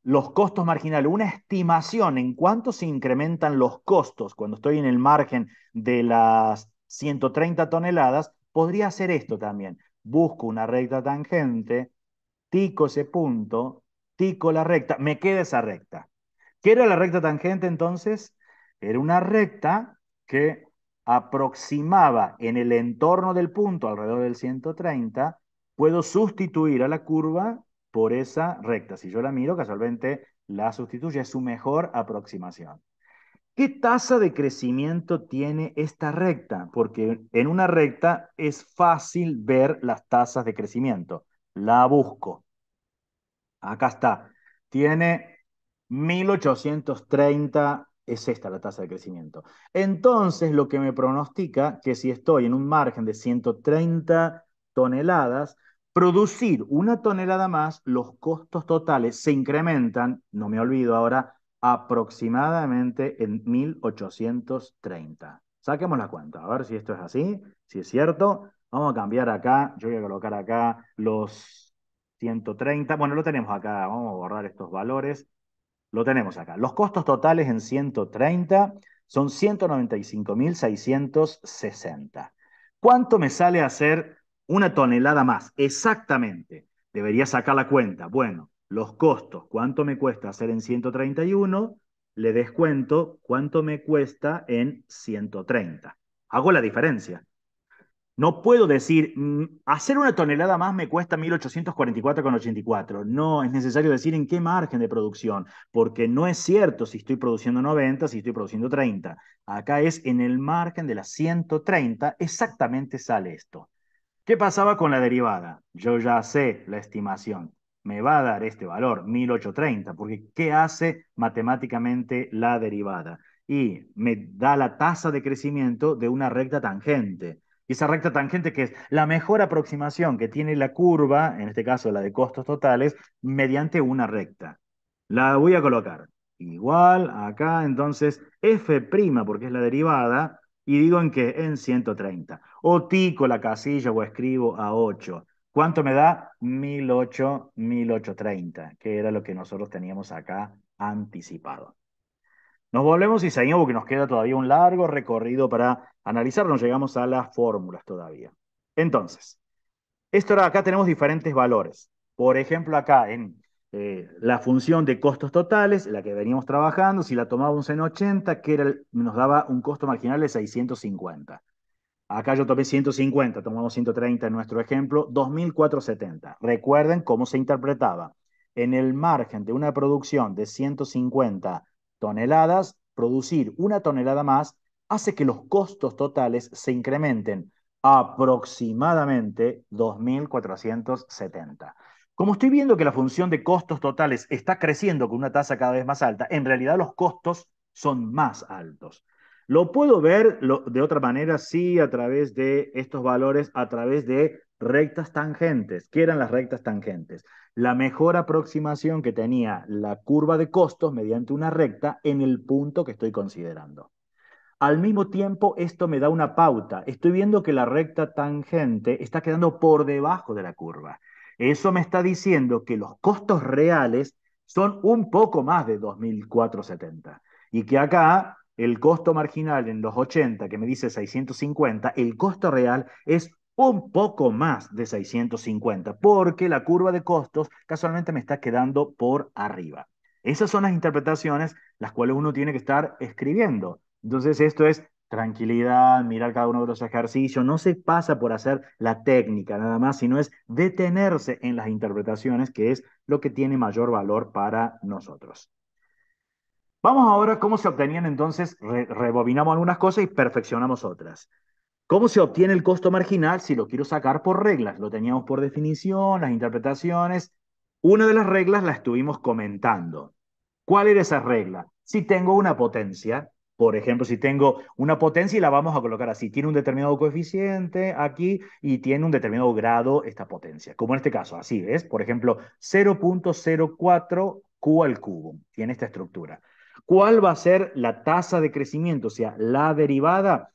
los costos marginales, una estimación en cuánto se incrementan los costos cuando estoy en el margen de las 130 toneladas, podría hacer esto también. Busco una recta tangente, tico ese punto, tico la recta, me queda esa recta. ¿Qué era la recta tangente entonces? Era una recta que aproximaba en el entorno del punto alrededor del 130, puedo sustituir a la curva por esa recta. Si yo la miro, casualmente la sustituye, es su mejor aproximación. ¿Qué tasa de crecimiento tiene esta recta? Porque en una recta es fácil ver las tasas de crecimiento. La busco. Acá está. Tiene 1830, es esta la tasa de crecimiento. Entonces, lo que me pronostica que si estoy en un margen de 130 toneladas, producir una tonelada más, los costos totales se incrementan, no me olvido ahora, aproximadamente en 1830. Saquemos la cuenta, a ver si esto es así, si es cierto. Vamos a cambiar acá, yo voy a colocar acá los 130, bueno, lo tenemos acá, vamos a borrar estos valores. Lo tenemos acá. Los costos totales en 130 son 195.660. ¿Cuánto me sale hacer una tonelada más, exactamente. Debería sacar la cuenta. Bueno, los costos, cuánto me cuesta hacer en 131, le descuento cuánto me cuesta en 130. Hago la diferencia. No puedo decir, mm, hacer una tonelada más me cuesta 1844,84. No, es necesario decir en qué margen de producción, porque no es cierto si estoy produciendo 90, si estoy produciendo 30. Acá es en el margen de las 130, exactamente sale esto. ¿Qué pasaba con la derivada? Yo ya sé la estimación. Me va a dar este valor, 1830, porque ¿qué hace matemáticamente la derivada? Y me da la tasa de crecimiento de una recta tangente. Y esa recta tangente, que es la mejor aproximación que tiene la curva, en este caso la de costos totales, mediante una recta. La voy a colocar igual acá, entonces f', porque es la derivada, y digo en qué, en 130. O tico la casilla o escribo a 8. ¿Cuánto me da? 1008, 1830, que era lo que nosotros teníamos acá anticipado. Nos volvemos y seguimos porque nos queda todavía un largo recorrido para analizar, llegamos a las fórmulas todavía. Entonces, esto acá tenemos diferentes valores. Por ejemplo, acá en eh, la función de costos totales, la que veníamos trabajando, si la tomábamos en 80, que nos daba un costo marginal de 650. Acá yo tomé 150, tomamos 130 en nuestro ejemplo, 2470. Recuerden cómo se interpretaba. En el margen de una producción de 150 toneladas, producir una tonelada más hace que los costos totales se incrementen aproximadamente 2470. Como estoy viendo que la función de costos totales está creciendo con una tasa cada vez más alta, en realidad los costos son más altos. Lo puedo ver de otra manera, sí, a través de estos valores, a través de rectas tangentes. ¿Qué eran las rectas tangentes? La mejor aproximación que tenía la curva de costos mediante una recta en el punto que estoy considerando. Al mismo tiempo, esto me da una pauta. Estoy viendo que la recta tangente está quedando por debajo de la curva. Eso me está diciendo que los costos reales son un poco más de 2.470 y que acá el costo marginal en los 80, que me dice 650, el costo real es un poco más de 650, porque la curva de costos casualmente me está quedando por arriba. Esas son las interpretaciones las cuales uno tiene que estar escribiendo. Entonces, esto es tranquilidad, mirar cada uno de los ejercicios, no se pasa por hacer la técnica nada más, sino es detenerse en las interpretaciones, que es lo que tiene mayor valor para nosotros. Vamos ahora a cómo se obtenían entonces, rebobinamos algunas cosas y perfeccionamos otras. ¿Cómo se obtiene el costo marginal si lo quiero sacar por reglas? Lo teníamos por definición, las interpretaciones. Una de las reglas la estuvimos comentando. ¿Cuál era esa regla? Si tengo una potencia, por ejemplo, si tengo una potencia y la vamos a colocar así, tiene un determinado coeficiente aquí y tiene un determinado grado esta potencia, como en este caso, así es, por ejemplo, 0.04 Q al cubo, tiene esta estructura. ¿Cuál va a ser la tasa de crecimiento, o sea, la derivada?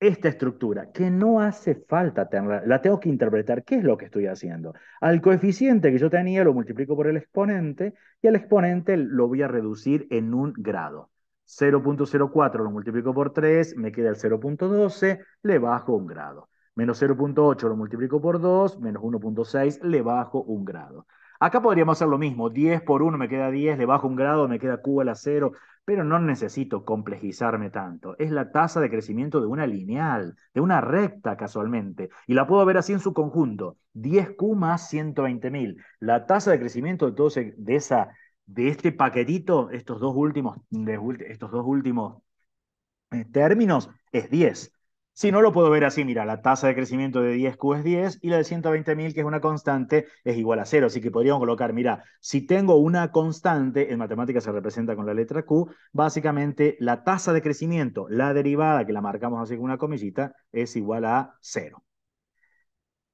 Esta estructura, que no hace falta tenerla, la tengo que interpretar, ¿qué es lo que estoy haciendo? Al coeficiente que yo tenía lo multiplico por el exponente y al exponente lo voy a reducir en un grado. 0.04 lo multiplico por 3, me queda el 0.12, le bajo un grado. Menos 0.8 lo multiplico por 2, menos 1.6, le bajo un grado. Acá podríamos hacer lo mismo, 10 por 1 me queda 10, le bajo un grado, me queda Q a la 0, pero no necesito complejizarme tanto. Es la tasa de crecimiento de una lineal, de una recta casualmente, y la puedo ver así en su conjunto, 10Q más 120.000. La tasa de crecimiento de, todo de esa de este paquetito, estos dos últimos, estos dos últimos eh, términos, es 10. Si no lo puedo ver así, mira, la tasa de crecimiento de 10Q es 10 y la de 120.000, que es una constante, es igual a 0. Así que podríamos colocar, mira, si tengo una constante, en matemáticas se representa con la letra Q, básicamente la tasa de crecimiento, la derivada, que la marcamos así con una comillita, es igual a 0.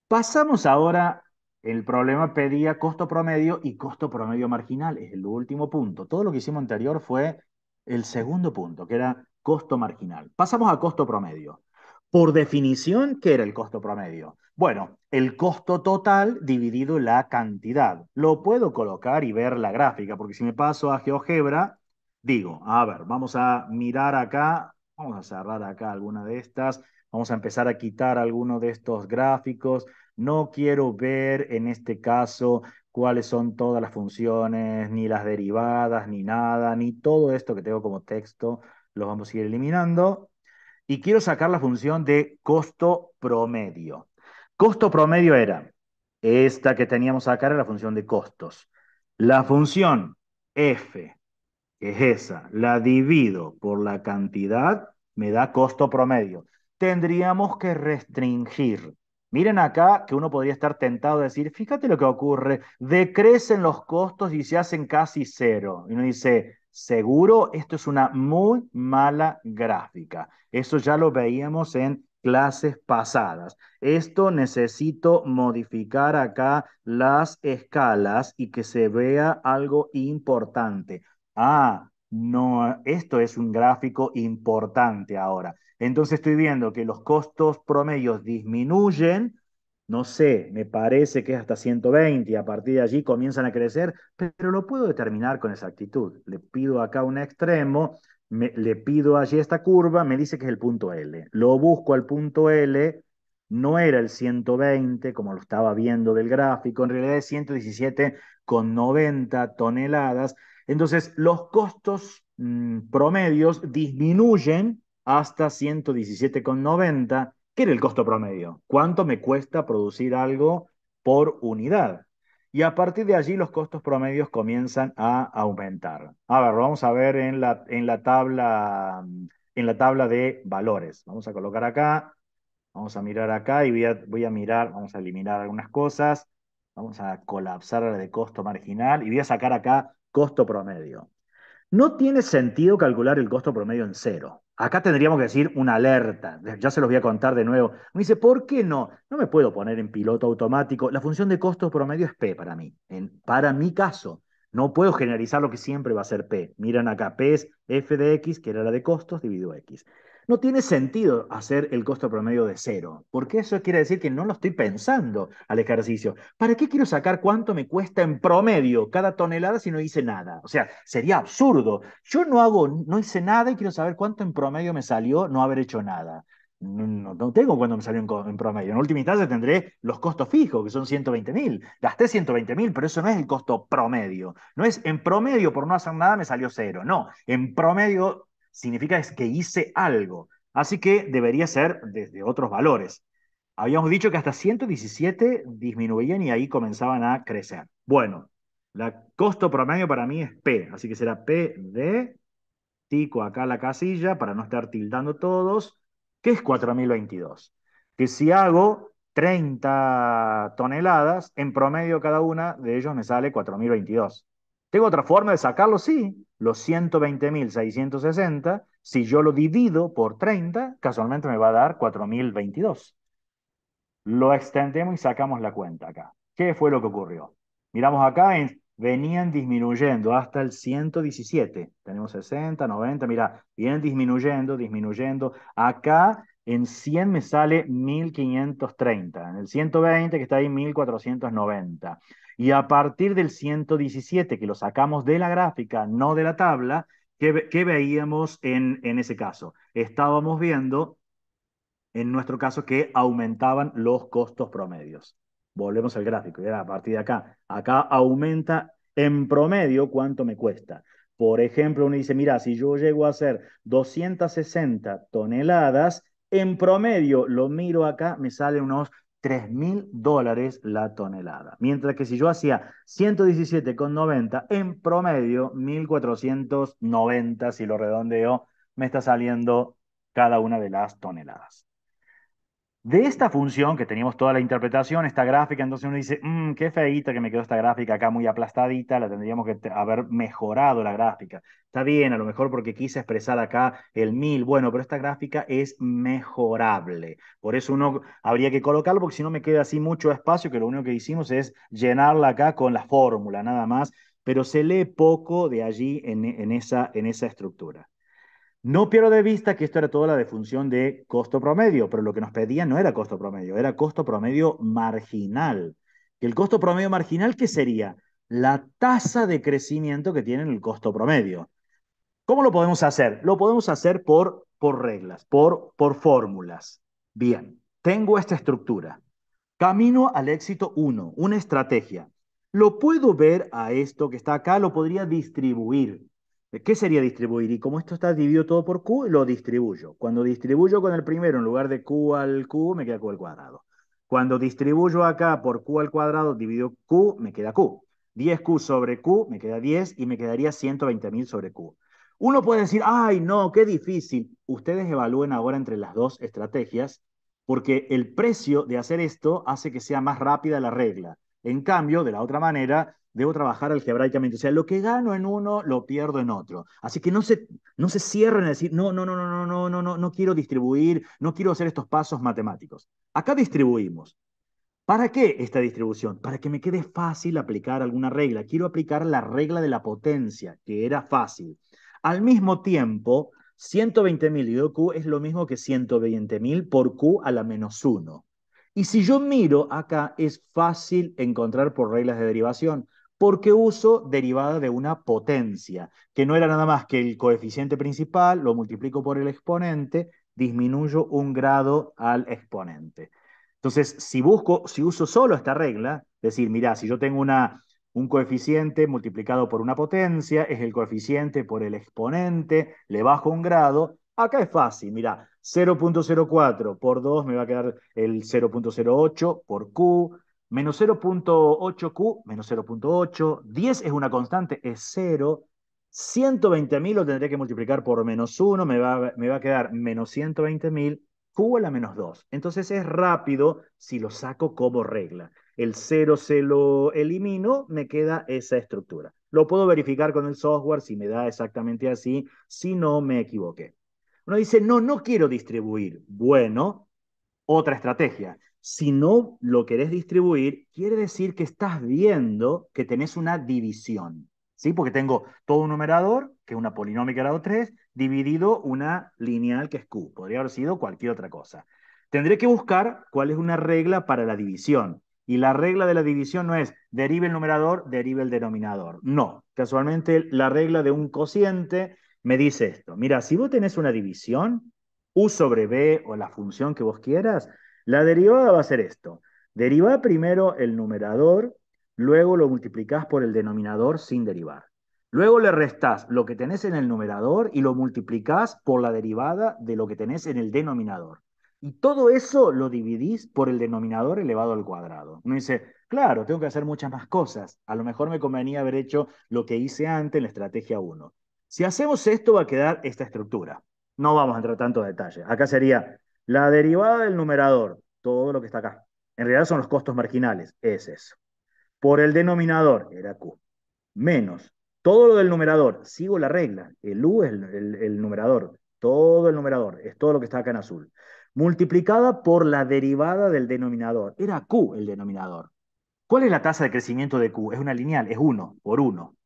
Pasamos ahora el problema pedía costo promedio y costo promedio marginal, es el último punto. Todo lo que hicimos anterior fue el segundo punto, que era costo marginal. Pasamos a costo promedio. Por definición, ¿qué era el costo promedio? Bueno, el costo total dividido la cantidad. Lo puedo colocar y ver la gráfica, porque si me paso a GeoGebra, digo, a ver, vamos a mirar acá Vamos a cerrar acá alguna de estas. Vamos a empezar a quitar algunos de estos gráficos. No quiero ver en este caso cuáles son todas las funciones, ni las derivadas, ni nada, ni todo esto que tengo como texto, los vamos a ir eliminando. Y quiero sacar la función de costo promedio. Costo promedio era esta que teníamos acá, era la función de costos. La función f es esa, la divido por la cantidad, me da costo promedio. Tendríamos que restringir. Miren acá que uno podría estar tentado a decir, fíjate lo que ocurre, decrecen los costos y se hacen casi cero. Y uno dice, seguro, esto es una muy mala gráfica. Eso ya lo veíamos en clases pasadas. Esto necesito modificar acá las escalas y que se vea algo importante ah, no, esto es un gráfico importante ahora. Entonces estoy viendo que los costos promedios disminuyen, no sé, me parece que es hasta 120 y a partir de allí comienzan a crecer, pero lo puedo determinar con exactitud. Le pido acá un extremo, le pido allí esta curva, me dice que es el punto L. Lo busco al punto L, no era el 120 como lo estaba viendo del gráfico, en realidad es 117,90 toneladas. Entonces, los costos mm, promedios disminuyen hasta 117,90, ¿Qué era el costo promedio. ¿Cuánto me cuesta producir algo por unidad? Y a partir de allí los costos promedios comienzan a aumentar. A ver, vamos a ver en la, en la tabla en la tabla de valores. Vamos a colocar acá, vamos a mirar acá y voy voy a mirar, vamos a eliminar algunas cosas, vamos a colapsar la de costo marginal y voy a sacar acá costo promedio. No tiene sentido calcular el costo promedio en cero. Acá tendríamos que decir una alerta, ya se los voy a contar de nuevo. Me dice, ¿por qué no? No me puedo poner en piloto automático. La función de costo promedio es P para mí, en, para mi caso. No puedo generalizar lo que siempre va a ser P. Miran acá, P es F de X, que era la de costos, dividido X. No tiene sentido hacer el costo promedio de cero, porque eso quiere decir que no lo estoy pensando al ejercicio. ¿Para qué quiero sacar cuánto me cuesta en promedio cada tonelada si no hice nada? O sea, sería absurdo. Yo no hago, no hice nada y quiero saber cuánto en promedio me salió no haber hecho nada. No, tengo cuánto me salió en, promedio. En última instancia tendré los costos fijos, que son 120 mil. Gasté 120 mil, pero eso no es el costo promedio. No es en promedio por no hacer nada me salió cero. No, en promedio significa es que hice algo. Así que debería ser desde otros valores. Habíamos dicho que hasta 117 disminuían y ahí comenzaban a crecer. Bueno, el costo promedio para mí es P, así que será P de tico acá la casilla para no estar tildando todos, que es 4022. Que si hago 30 toneladas, en promedio cada una de ellos me sale 4022. ¿Tengo otra forma de sacarlo? Sí. Los 120.660, si yo lo divido por 30, casualmente me va a dar 4.022. Lo extendemos y sacamos la cuenta acá. ¿Qué fue lo que ocurrió? Miramos acá, venían disminuyendo hasta el 117. Tenemos 60, 90, mira, vienen disminuyendo, disminuyendo. Acá en 100 me sale 1530, en el 120 que está ahí 1490. Y a partir del 117, que lo sacamos de la gráfica, no de la tabla, ¿qué, veíamos en, ese caso? Estábamos viendo, en nuestro caso, que aumentaban los costos promedios. Volvemos al gráfico, a partir de acá. Acá aumenta en promedio cuánto me cuesta. Por ejemplo, uno dice, mira, si yo llego a hacer 260 toneladas, en promedio, lo miro acá, me sale unos 3.000 dólares la tonelada. Mientras que si yo hacía 117,90, en promedio 1,490, si lo redondeo, me está saliendo cada una de las toneladas. De esta función que teníamos toda la interpretación, esta gráfica, entonces uno dice, mm, qué feita que me quedó esta gráfica acá muy aplastadita, la tendríamos que haber mejorado la gráfica. Está bien, a lo mejor porque quise expresar acá el 1000, bueno, pero esta gráfica es mejorable. Por eso uno habría que colocarlo, porque si no me queda así mucho espacio, que lo único que hicimos es llenarla acá con la fórmula, nada más, pero se lee poco de allí en esa estructura. No pierdo de vista que esto era toda la defunción de costo promedio, pero lo que nos pedían no era costo promedio, era costo promedio marginal. ¿El costo promedio marginal qué sería? La tasa de crecimiento que tiene el costo promedio. ¿Cómo lo podemos hacer? Lo podemos hacer por, por reglas, por, por fórmulas. Bien, tengo esta estructura. Camino al éxito 1, una estrategia. Lo puedo ver a esto que está acá, lo podría distribuir. Eh, ¿Qué sería distribuir? Y como esto está dividido todo por Q, lo distribuyo. Cuando distribuyo con el primero en lugar de Q al Q, me queda Q al cuadrado. Cuando distribuyo acá por Q al cuadrado, divido Q, me queda Q. 10Q sobre Q, me queda 10 y me quedaría 120.000 sobre Q. Uno puede decir, ay, no, qué difícil. Ustedes evalúen ahora entre las dos estrategias, porque el precio de hacer esto hace que sea más rápida la regla. En cambio, de la otra manera, debo trabajar algebraicamente. O sea, lo que gano en uno, lo pierdo en otro. Así que no se, no se cierren a decir, no, no, no, no, no, no, no, no, no quiero distribuir, no quiero hacer estos pasos matemáticos. Acá distribuimos. ¿Para qué esta distribución? Para que me quede fácil aplicar alguna regla. Quiero aplicar la regla de la potencia, que era fácil. Al mismo tiempo, 120.000 y Q es lo mismo que 120.000 por Q a la menos 1. Y si yo miro acá, es fácil encontrar por reglas de derivación porque uso derivada de una potencia, que no era nada más que el coeficiente principal, lo multiplico por el exponente, disminuyo un grado al exponente. Entonces, si busco, si uso solo esta regla, es decir, mira, si yo tengo una, un coeficiente multiplicado por una potencia, es el coeficiente por el exponente, le bajo un grado, acá es fácil, mira, 0.04 por 2 me va a quedar el 0.08 por Q, Menos 0.8Q, menos 0.8. 10 es una constante, es 0. 120.000 lo tendré que multiplicar por menos 1, me va, a quedar menos 120.000, Q a la menos 2. Entonces es rápido si lo saco como regla. El 0 se lo elimino, me queda esa estructura. Lo puedo verificar con el software si me da exactamente así, si no me equivoqué. Uno dice, no, no quiero distribuir. Bueno, otra estrategia si no lo querés distribuir, quiere decir que estás viendo que tenés una división, ¿sí? Porque tengo todo un numerador, que es una polinómica grado 3, dividido una lineal que es Q. Podría haber sido cualquier otra cosa. Tendré que buscar cuál es una regla para la división. Y la regla de la división no es derive el numerador, derive el denominador. No, casualmente la regla de un cociente me dice esto. Mira, si vos tenés una división, U sobre B o la función que vos quieras, la derivada va a ser esto. Deriva primero el numerador, luego lo multiplicás por el denominador sin derivar. Luego le restás lo que tenés en el numerador y lo multiplicás por la derivada de lo que tenés en el denominador. Y todo eso lo dividís por el denominador elevado al cuadrado. Uno dice, claro, tengo que hacer muchas más cosas. A lo mejor me convenía haber hecho lo que hice antes en la estrategia 1. Si hacemos esto va a quedar esta estructura. No vamos a entrar tanto a detalle. Acá sería la derivada del numerador, todo lo que está acá, en realidad son los costos marginales, es eso. Por el denominador, era Q, menos todo lo del numerador, sigo la regla, el U es el, numerador, todo el numerador, es todo lo que está acá en azul, multiplicada por la derivada del denominador, era Q el denominador. ¿Cuál es la tasa de crecimiento de Q? Es una lineal, es 1 por 1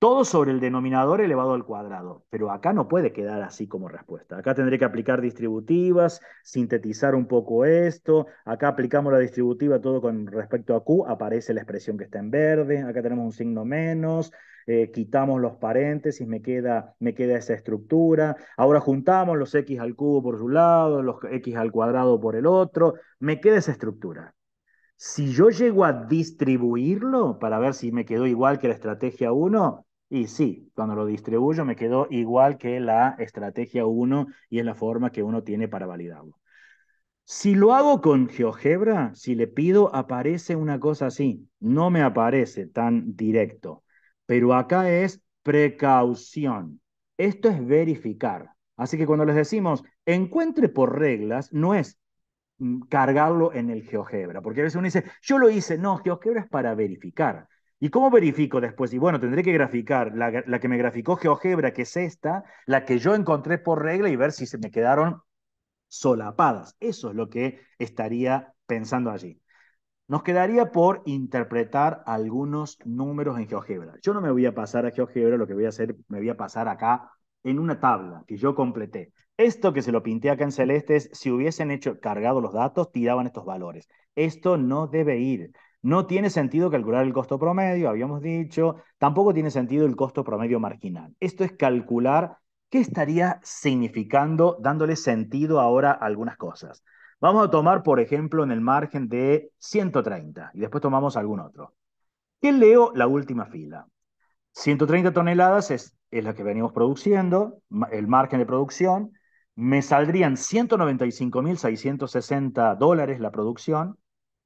todo sobre el denominador elevado al cuadrado. Pero acá no puede quedar así como respuesta. Acá tendré que aplicar distributivas, sintetizar un poco esto. Acá aplicamos la distributiva todo con respecto a Q, aparece la expresión que está en verde. Acá tenemos un signo menos. Eh, quitamos los paréntesis, me queda, me queda esa estructura. Ahora juntamos los x al cubo por un lado, los x al cuadrado por el otro. Me queda esa estructura. Si yo llego a distribuirlo para ver si me quedó igual que la estrategia 1, y sí, cuando lo distribuyo me quedó igual que la estrategia 1 y en la forma que uno tiene para validarlo. Si lo hago con GeoGebra, si le pido, aparece una cosa así. No me aparece tan directo. Pero acá es precaución. Esto es verificar. Así que cuando les decimos encuentre por reglas, no es mm, cargarlo en el GeoGebra. Porque a veces uno dice, yo lo hice. No, GeoGebra es para verificar. ¿Y cómo verifico después? Y bueno, tendré que graficar la, que me graficó GeoGebra, que es esta, la que yo encontré por regla y ver si se me quedaron solapadas. Eso es lo que estaría pensando allí. Nos quedaría por interpretar algunos números en GeoGebra. Yo no me voy a pasar a GeoGebra, lo que voy a hacer, me voy a pasar acá en una tabla que yo completé. Esto que se lo pinté acá en celeste es, si hubiesen hecho cargado los datos, tiraban estos valores. Esto no debe ir. No tiene sentido calcular el costo promedio, habíamos dicho, tampoco tiene sentido el costo promedio marginal. Esto es calcular qué estaría significando, dándole sentido ahora a algunas cosas. Vamos a tomar, por ejemplo, en el margen de 130 y después tomamos algún otro. ¿Qué leo la última fila? 130 toneladas es, es la que venimos produciendo, el margen de producción. Me saldrían 195.660 dólares la producción.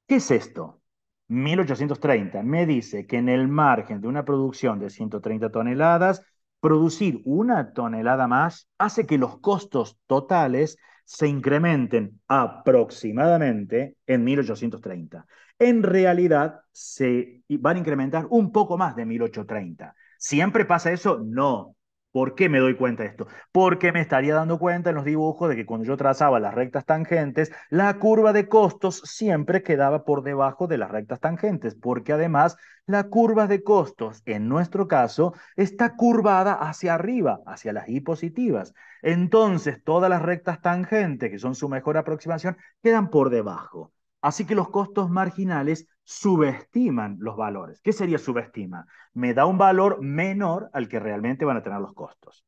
¿Qué es esto? 1830 me dice que en el margen de una producción de 130 toneladas, producir una tonelada más hace que los costos totales se incrementen aproximadamente en 1830. En realidad se van a incrementar un poco más de 1830. ¿Siempre pasa eso? No, ¿Por qué me doy cuenta de esto? Porque me estaría dando cuenta en los dibujos de que cuando yo trazaba las rectas tangentes, la curva de costos siempre quedaba por debajo de las rectas tangentes, porque además la curva de costos, en nuestro caso, está curvada hacia arriba, hacia las y positivas. Entonces, todas las rectas tangentes, que son su mejor aproximación, quedan por debajo. Así que los costos marginales subestiman los valores. ¿Qué sería subestima? Me da un valor menor al que realmente van a tener los costos.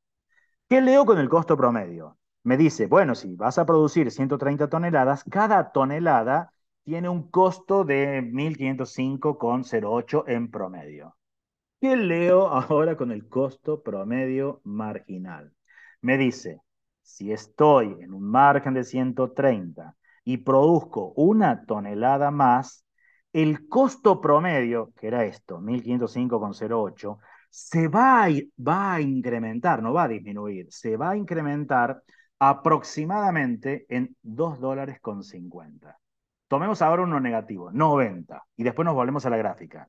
¿Qué leo con el costo promedio? Me dice, bueno, si vas a producir 130 toneladas, cada tonelada tiene un costo de 1.505,08 en promedio. ¿Qué leo ahora con el costo promedio marginal? Me dice, si estoy en un margen de 130 y produzco una tonelada más, el costo promedio, que era esto, 1505,08, se va a, incrementar, no va a disminuir, se va a incrementar aproximadamente en 2 dólares con 50. Tomemos ahora uno negativo, 90, y después nos volvemos a la gráfica.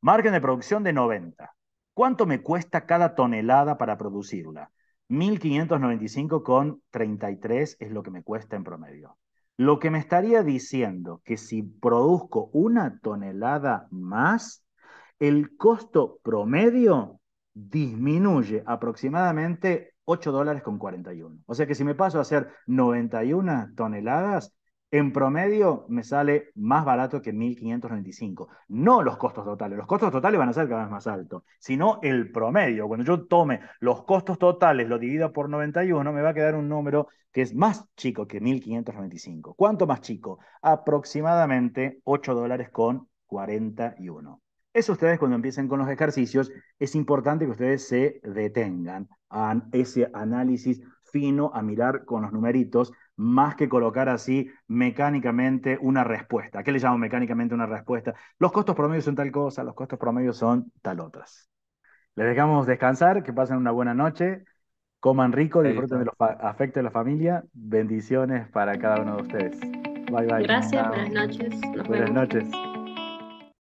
Margen de producción de 90. ¿Cuánto me cuesta cada tonelada para producirla? 1595,33 es lo que me cuesta en promedio. Lo que me estaría diciendo que si produzco una tonelada más, el costo promedio disminuye aproximadamente 8 dólares con 41. O sea que si me paso a hacer 91 toneladas, en promedio me sale más barato que 1.595. No los costos totales, los costos totales van a ser cada vez más altos, sino el promedio. Cuando yo tome los costos totales, lo divido por 91, me va a quedar un número que es más chico que 1.595. ¿Cuánto más chico? Aproximadamente 8 dólares con 41. Eso ustedes cuando empiecen con los ejercicios, es importante que ustedes se detengan a ese análisis fino, a mirar con los numeritos, más que colocar así mecánicamente una respuesta. ¿A qué le llamo mecánicamente una respuesta? Los costos promedios son tal cosa, los costos promedios son tal otras. Les dejamos descansar, que pasen una buena noche, coman rico, disfruten de los afectos de la familia, bendiciones para cada uno de ustedes. Bye bye. Gracias, buenas noches. buenas noches.